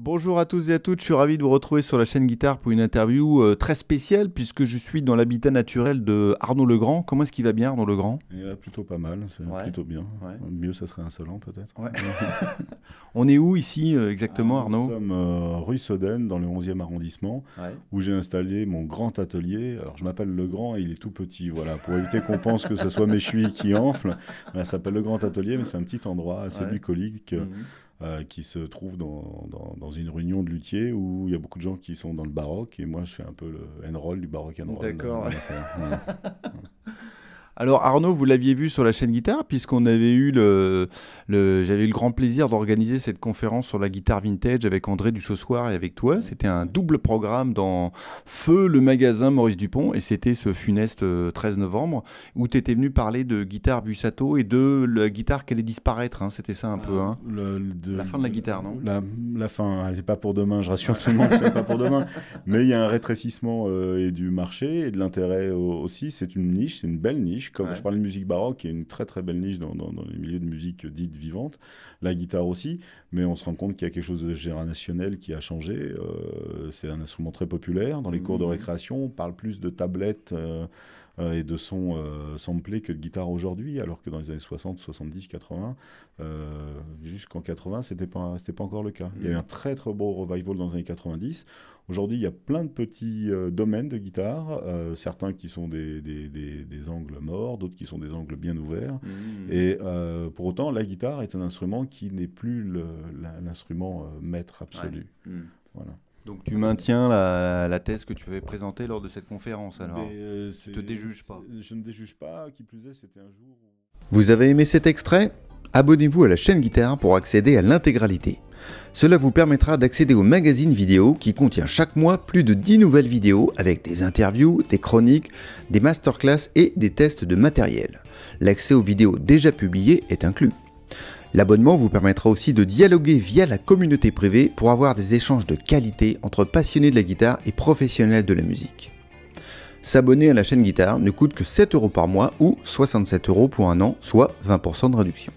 Bonjour à tous et à toutes, je suis ravi de vous retrouver sur la chaîne Guitare pour une interview euh, très spéciale puisque je suis dans l'habitat naturel de Arnaud Legrand. Comment est-ce qu'il va bien Arnaud Legrand Il va plutôt pas mal, c'est plutôt bien. Mieux ça serait insolent peut-être. On est où ici euh, exactement ah, Arnaud Nous sommes euh, rue Soden dans le 11e arrondissement où j'ai installé mon grand atelier. Alors je m'appelle Legrand et il est tout petit, voilà, pour éviter qu'on pense que ce soit mes chevilles qui enflent. ça s'appelle le grand atelier mais c'est un petit endroit assez bucolique. Mhm. Euh, qui se trouve dans, dans, dans, une réunion de luthiers où il y a beaucoup de gens qui sont dans le baroque et moi je fais un peu le roll du baroque n roll. D'accord. Euh, Alors Arnaud, vous l'aviez vu sur la chaîne guitare, puisqu'on avait eu le, le j'avais eu le grand plaisir d'organiser cette conférence sur la guitare vintage avec André Duchossoir et avec toi. C'était un double programme dans Feu, le magasin Maurice Dupont, et c'était ce funeste 13 euh, novembre où tu étais venu parler de guitare Busato et de la guitare qui allait disparaître. Hein. C'était ça un peu. Hein. la fin de la guitare, non la, fin, elle ah, n'est pas pour demain, je rassure tout le monde, c'est pas pour demain. Mais il y a un rétrécissement euh, du marché et de l'intérêt aussi. C'est une niche, c'est une belle niche comme je parlais de musique baroque, qui est une très très belle niche dans, les milieux de musique dite vivante, la guitare aussi, mais on se rend compte qu'il y a quelque chose de générationnel qui a changé. Euh, c'est un instrument très populaire. Dans les cours de mmh. récréation, on parle plus de tablettes euh, euh, et de sons samplés que de guitare aujourd'hui, alors que dans les années 60, 70, 80, jusqu'en 80, c'était pas, c'était pas encore le cas. Il y a eu mmh. un très très beau revival dans les années 90. Aujourd'hui, il y a plein de petits euh, domaines de guitare, euh, certains qui sont des, des, des, angles morts, d'autres qui sont des angles bien ouverts. Mmh. Et euh, pour autant, la guitare est un instrument qui n'est plus l'instrument maître absolu. Mmh. Voilà. Donc tu maintiens la, la, thèse que tu avais présentée lors de cette conférence alors Tu te déjuges pas Je ne déjuge pas, qui plus est, c'était un jour... Vous avez aimé cet extrait Abonnez-vous à la chaîne Guitare pour accéder à l'intégralité. Cela vous permettra d'accéder au magazine vidéo qui contient chaque mois plus de 10 nouvelles vidéos avec des interviews, des chroniques, des masterclass et des tests de matériel. L'accès aux vidéos déjà publiées est inclus. L'abonnement vous permettra aussi de dialoguer via la communauté privée pour avoir des échanges de qualité entre passionnés de la guitare et professionnels de la musique. S'abonner à la chaîne guitare ne coûte que 7 euros par mois ou 67 euros pour un an, soit 20% de réduction.